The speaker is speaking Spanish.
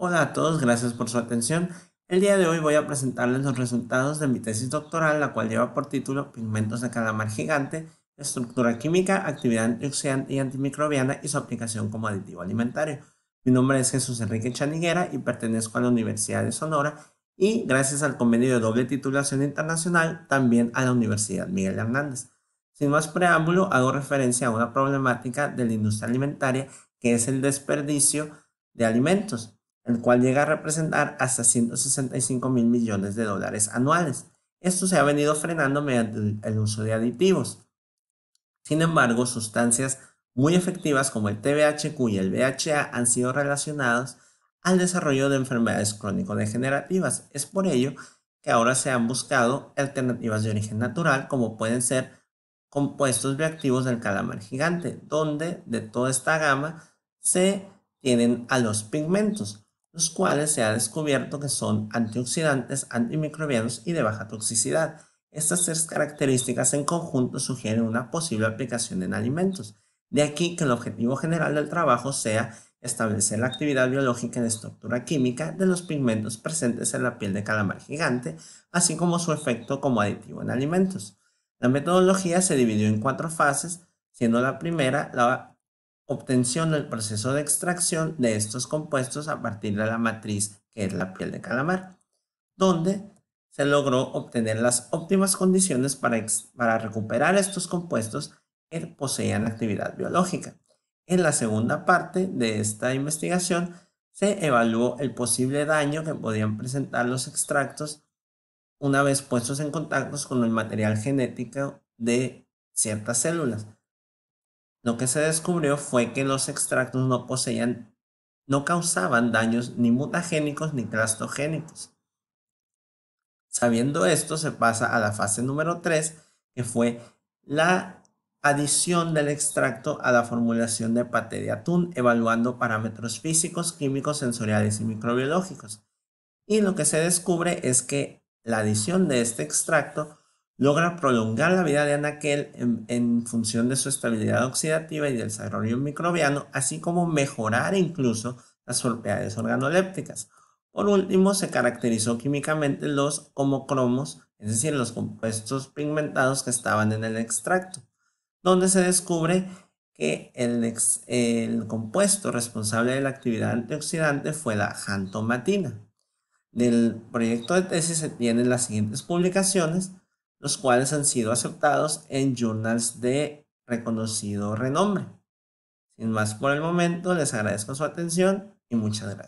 Hola a todos, gracias por su atención. El día de hoy voy a presentarles los resultados de mi tesis doctoral, la cual lleva por título Pigmentos de calamar gigante, estructura química, actividad antioxidante y antimicrobiana y su aplicación como aditivo alimentario. Mi nombre es Jesús Enrique Chaniguera y pertenezco a la Universidad de Sonora y gracias al convenio de doble titulación internacional también a la Universidad Miguel Hernández. Sin más preámbulo, hago referencia a una problemática de la industria alimentaria que es el desperdicio de alimentos el cual llega a representar hasta 165 mil millones de dólares anuales. Esto se ha venido frenando mediante el uso de aditivos. Sin embargo, sustancias muy efectivas como el TBHQ y el BHA han sido relacionadas al desarrollo de enfermedades crónico-degenerativas. Es por ello que ahora se han buscado alternativas de origen natural como pueden ser compuestos bioactivos del calamar gigante, donde de toda esta gama se tienen a los pigmentos los cuales se ha descubierto que son antioxidantes, antimicrobianos y de baja toxicidad. Estas tres características en conjunto sugieren una posible aplicación en alimentos. De aquí que el objetivo general del trabajo sea establecer la actividad biológica y la estructura química de los pigmentos presentes en la piel de calamar gigante, así como su efecto como aditivo en alimentos. La metodología se dividió en cuatro fases, siendo la primera la obtención del proceso de extracción de estos compuestos a partir de la matriz que es la piel de calamar, donde se logró obtener las óptimas condiciones para, recuperar estos compuestos que poseían actividad biológica. En la segunda parte de esta investigación se evaluó el posible daño que podían presentar los extractos una vez puestos en contacto con el material genético de ciertas células, lo que se descubrió fue que los extractos no poseían, no causaban daños ni mutagénicos ni clastogénicos. Sabiendo esto, se pasa a la fase número 3, que fue la adición del extracto a la formulación de paté de atún, evaluando parámetros físicos, químicos, sensoriales y microbiológicos. Y lo que se descubre es que la adición de este extracto logra prolongar la vida de anaquel en, función de su estabilidad oxidativa y del desarrollo microbiano, así como mejorar incluso las propiedades organolépticas. Por último, se caracterizó químicamente los homocromos, es decir, los compuestos pigmentados que estaban en el extracto, donde se descubre que el, el compuesto responsable de la actividad antioxidante fue la jantomatina. Del proyecto de tesis se tienen las siguientes publicaciones, los cuales han sido aceptados en journals de reconocido renombre. Sin más por el momento, les agradezco su atención y muchas gracias.